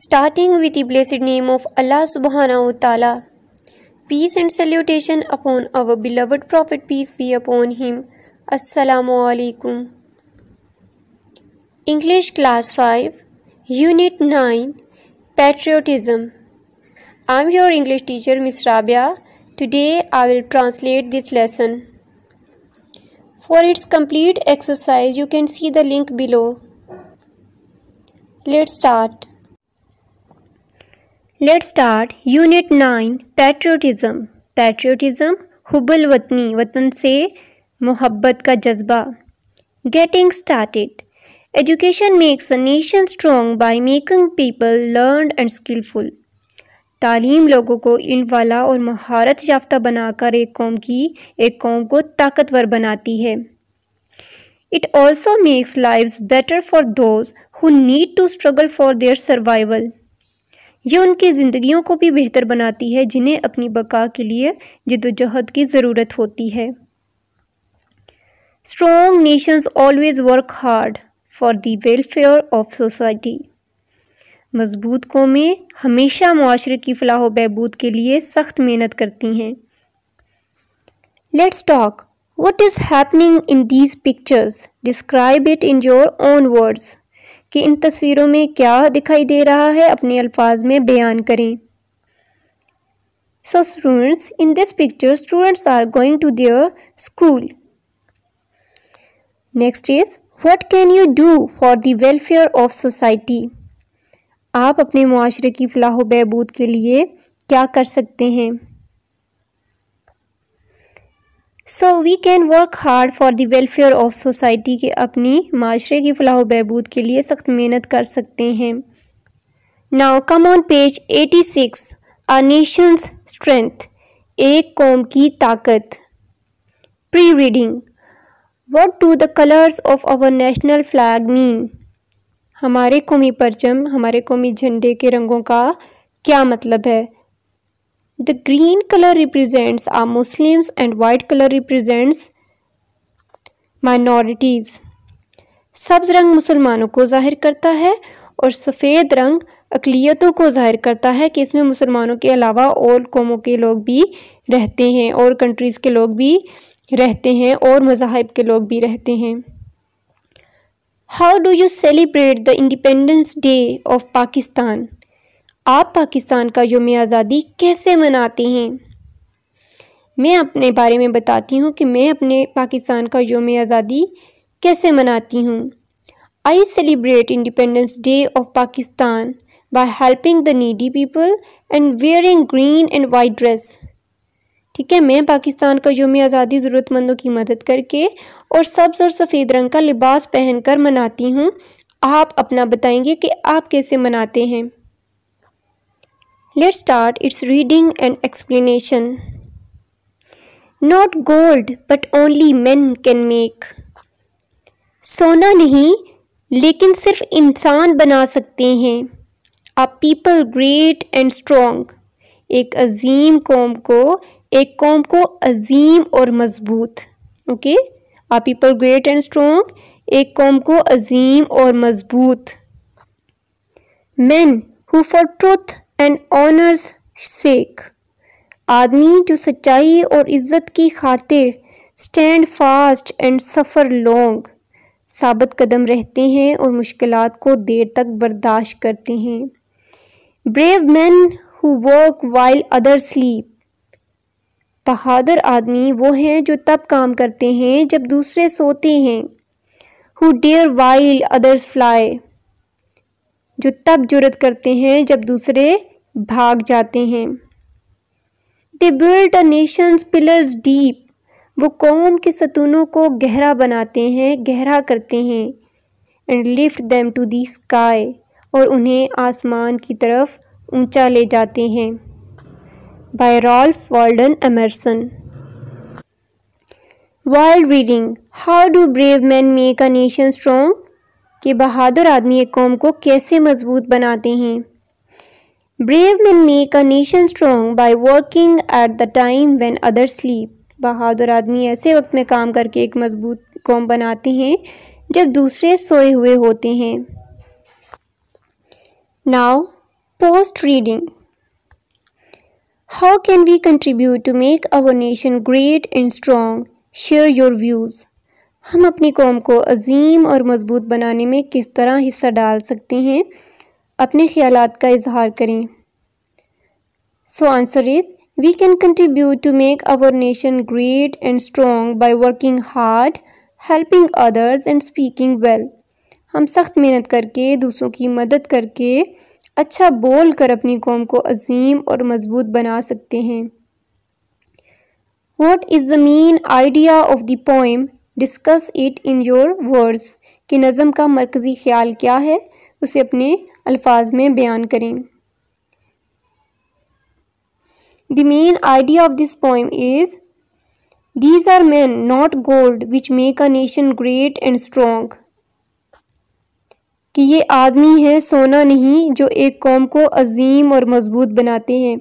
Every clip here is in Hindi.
starting with the blessed name of Allah subhanahu wa ta'ala. Peace and salutation upon our beloved Prophet, peace be upon him. Assalamu alaikum. English Class 5, Unit 9, Patriotism. I'm your English teacher, Miss Rabia. Today I will translate this lesson. For its complete exercise, you can see the link below. Let's start. Let's start unit nine patriotism patriotism हुबल वतनी वतन से मोहब्बत का जज्बा getting started education makes a nation strong by making people learn and skillful तालीम लोगों को इन वाला और महारत याफ्ता बनाकर एक कौम की एक कौम को ताकतवर बनाती है it also makes life better for those who need to struggle for their survival यह उनकी ज़िंदगियों को भी बेहतर बनाती है जिन्हें अपनी बका के लिए जदोजहद की ज़रूरत होती है strong nations always work hard for the welfare of society मजबूत कौमें हमेशा माशरे की फलाह बहबूद के लिए सख्त मेहनत करती हैं let's talk what is happening in these pictures describe it in your own words कि इन तस्वीरों में क्या दिखाई दे रहा है अपने अल्फाज में बयान करें so students in this picture students are going to their school next is what can you do for the welfare of society आप अपने माशरे की फलाह बहबूद के लिए क्या कर सकते हैं so we can work hard for the welfare of society के अपनी माशरे की फलाह बहबूद के लिए सख्त मेहनत कर सकते हैं now come on page 86 six a nation's strength एक कौम की ताकत pre reading what do the colours of our national flag mean हमारे कौमी परचम हमारे कौमी झंडे के रंगों का क्या मतलब है The green color represents our Muslims and white color represents minorities सब्ज़ रंग मुसलमानों को ज़ाहिर करता है और सफ़ेद रंग अकलीतों को ज़ाहिर करता है कि इसमें मुसलमानों के अलावा और कौमों के लोग भी रहते हैं और कंट्रीज़ के लोग भी रहते हैं और मजाहब के लोग भी रहते हैं how do you celebrate the Independence Day of Pakistan आप पाकिस्तान का योम आज़ादी कैसे मनाते हैं मैं अपने बारे में बताती हूँ कि मैं अपने पाकिस्तान का योम आज़ादी कैसे मनाती हूँ I celebrate Independence Day of Pakistan by helping the needy people and wearing green and white dress ठीक है मैं पाकिस्तान का योम आज़ादी ज़रूरतमंदों की मदद करके और सब्ज़ और सफ़ेद रंग का लिबास पहनकर मनाती हूँ आप अपना बताएंगे कि आप कैसे मनाते हैं Let's start its reading and explanation. Not gold, but only men can make. सोना नहीं लेकिन सिर्फ इंसान बना सकते हैं a people great and strong एक अजीम कौम को एक कौम को अजीम और मजबूत okay a people great and strong एक कौम को अजीम और मजबूत man who for truth and honour's sake आदमी जो सच्चाई और इज़्ज़त की खातिर stand fast and suffer long साबित कदम रहते हैं और मुश्किल को देर तक बर्दाश्त करते हैं brave man who work while other sleep बहादुर आदमी वो हैं जो तब काम करते हैं जब दूसरे सोते हैं who dare while others fly जो तब जरूरत करते हैं जब दूसरे भाग जाते हैं they built a nation's pillars deep वो कौम के सतूनों को गहरा बनाते हैं गहरा करते हैं and lift them to the sky और उन्हें आसमान की तरफ ऊंचा ले जाते हैं by Ralph Waldo Emerson world reading how do brave man make a nation strong कि बहादुर आदमी एक कौम को कैसे मजबूत बनाते हैं brave man make a nation strong by working at the time when other sleep बहादुर आदमी ऐसे वक्त में काम करके एक मजबूत कौम बनाते हैं जब दूसरे सोए हुए होते हैं now post reading how can we contribute to make our nation great and strong share your views हम अपनी कौम को अजीम और मज़बूत बनाने में किस तरह हिस्सा डाल सकते हैं अपने ख्याल का इजहार करें so answer is we can contribute to make our nation great and strong by working hard helping others and speaking well हम सख्त मेहनत करके दूसरों की मदद करके अच्छा बोल कर अपनी कौम को अजीम और मज़बूत बना सकते हैं what is the main idea of the poem discuss it in your words कि नज़म का मरकज़ी ख्याल क्या है उसे अपने अल्फाज में बयान करें the main idea of this poem is these are man not gold which make a nation great and strong कि ये आदमी है सोना नहीं जो एक कौम को अजीम और मजबूत बनाते हैं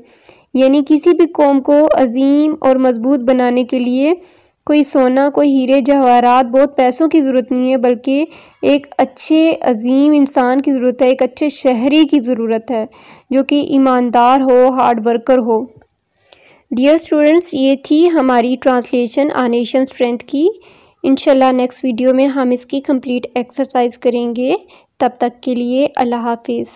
यानी किसी भी कौम को अजीम और मजबूत बनाने के लिए कोई सोना कोई हीरे जवाहरात बहुत पैसों की ज़रूरत नहीं है बल्कि एक अच्छे अजीम इंसान की ज़रूरत है एक अच्छे शहरी की ज़रूरत है जो कि ईमानदार हो हार्ड वर्कर हो डियर स्टूडेंट्स ये थी हमारी ट्रांसलेशन आनेशन स्ट्रेंथ की इनशाला नेक्स्ट वीडियो में हम इसकी कंप्लीट एक्सरसाइज करेंगे तब तक के लिए अल्लाह हाफिज़